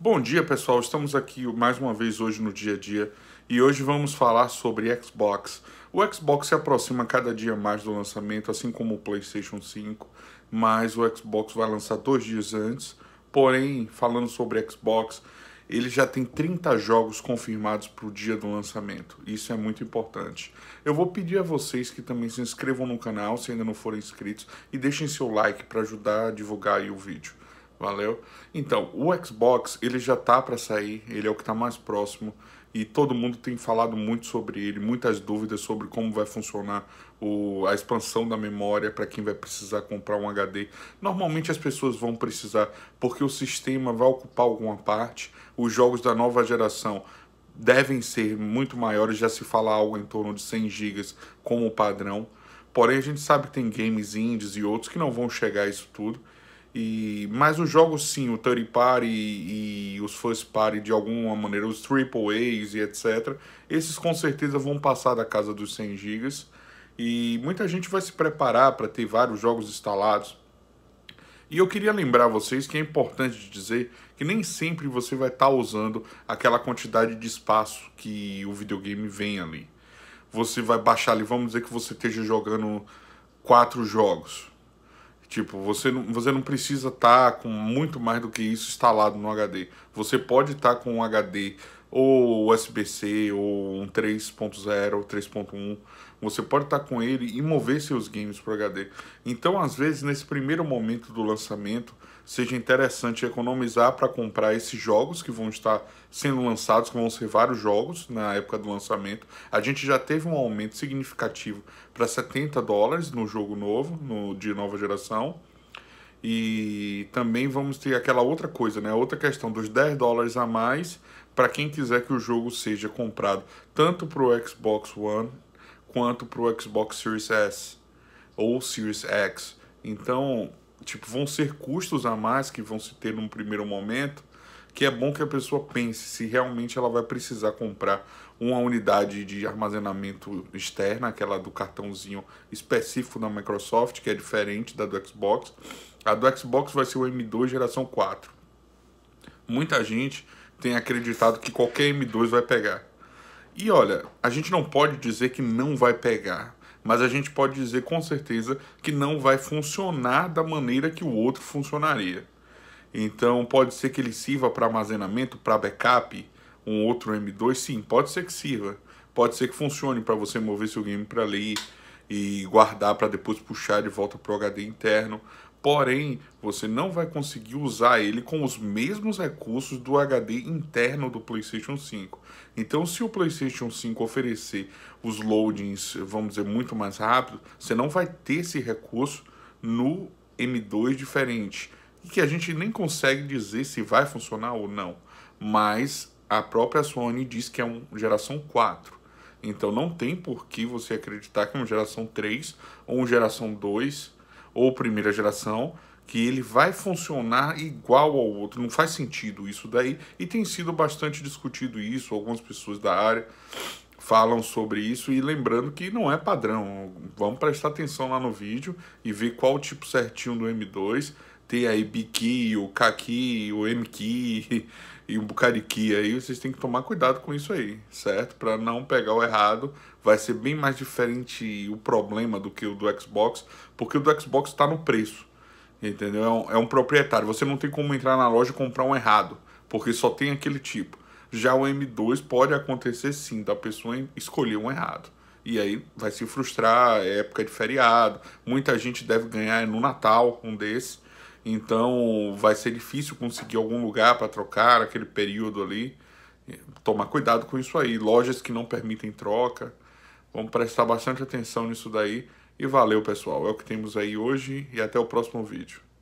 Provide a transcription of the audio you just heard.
Bom dia, pessoal. Estamos aqui mais uma vez hoje no dia a dia e hoje vamos falar sobre Xbox. O Xbox se aproxima cada dia mais do lançamento, assim como o PlayStation 5, mas o Xbox vai lançar dois dias antes. Porém, falando sobre Xbox, ele já tem 30 jogos confirmados para o dia do lançamento. Isso é muito importante. Eu vou pedir a vocês que também se inscrevam no canal, se ainda não forem inscritos, e deixem seu like para ajudar a divulgar o vídeo. Valeu. Então, o Xbox, ele já tá para sair, ele é o que tá mais próximo e todo mundo tem falado muito sobre ele, muitas dúvidas sobre como vai funcionar o, a expansão da memória para quem vai precisar comprar um HD. Normalmente as pessoas vão precisar, porque o sistema vai ocupar alguma parte, os jogos da nova geração devem ser muito maiores, já se fala algo em torno de 100 GB como padrão. Porém, a gente sabe que tem games indies e outros que não vão chegar a isso tudo. E, mas os jogos sim, o third party e, os first party de alguma maneira, os triple A's e etc. Esses com certeza vão passar da casa dos 100 GB e muita gente vai se preparar para ter vários jogos instalados. E eu queria lembrar vocês que é importante dizer que nem sempre você vai estar tá usando aquela quantidade de espaço que o videogame vem ali. Você vai baixar ali, vamos dizer que você esteja jogando quatro jogos Tipo, você não, você não precisa estar tá com muito mais do que isso instalado no HD. Você pode estar tá com um HD ou USB-C ou um 3.0, 3.1 você pode estar com ele e mover seus games para HD. Então, às vezes, nesse primeiro momento do lançamento, seja interessante economizar para comprar esses jogos que vão estar sendo lançados, que vão ser vários jogos na época do lançamento. A gente já teve um aumento significativo para 70 dólares no jogo novo, no de nova geração. E também vamos ter aquela outra coisa, né? Outra questão dos 10 dólares a mais para quem quiser que o jogo seja comprado tanto para o Xbox One quanto para o Xbox Series S ou Series X. Então, tipo, vão ser custos a mais que vão se ter num primeiro momento, que é bom que a pessoa pense se realmente ela vai precisar comprar uma unidade de armazenamento externa, aquela do cartãozinho específico da Microsoft, que é diferente da do Xbox. A do Xbox vai ser o M2 geração 4. Muita gente tem acreditado que qualquer M2 vai pegar. E olha, a gente não pode dizer que não vai pegar, mas a gente pode dizer com certeza que não vai funcionar da maneira que o outro funcionaria. Então pode ser que ele sirva para armazenamento, para backup, um outro M2, sim, pode ser que sirva. Pode ser que funcione para você mover seu game para ali, e guardar para depois puxar de volta para o HD interno. Porém, você não vai conseguir usar ele com os mesmos recursos do HD interno do PlayStation 5. Então, se o PlayStation 5 oferecer os loadings, vamos dizer, muito mais rápido, você não vai ter esse recurso no M2 diferente. E que a gente nem consegue dizer se vai funcionar ou não. Mas a própria Sony diz que é uma geração 4. Então não tem por que você acreditar que um geração 3 ou um geração 2 ou primeira geração que ele vai funcionar igual ao outro. Não faz sentido isso daí e tem sido bastante discutido isso, algumas pessoas da área falam sobre isso e lembrando que não é padrão. Vamos prestar atenção lá no vídeo e ver qual o tipo certinho do M2 ter aí Biqui, o Kaki, o MQ e o Bucariki aí, vocês têm que tomar cuidado com isso aí, certo? Para não pegar o errado, vai ser bem mais diferente o problema do que o do Xbox, porque o do Xbox está no preço, entendeu? É um, é um, proprietário, você não tem como entrar na loja e comprar um errado, porque só tem aquele tipo. Já o M2 pode acontecer sim, da pessoa escolher um errado. E aí vai se frustrar, é época de feriado, muita gente deve ganhar no Natal um desses então vai ser difícil conseguir algum lugar para trocar aquele período ali. Tomar cuidado com isso aí. Lojas que não permitem troca. Vamos prestar bastante atenção nisso daí. E valeu, pessoal. É o que temos aí hoje e até o próximo vídeo.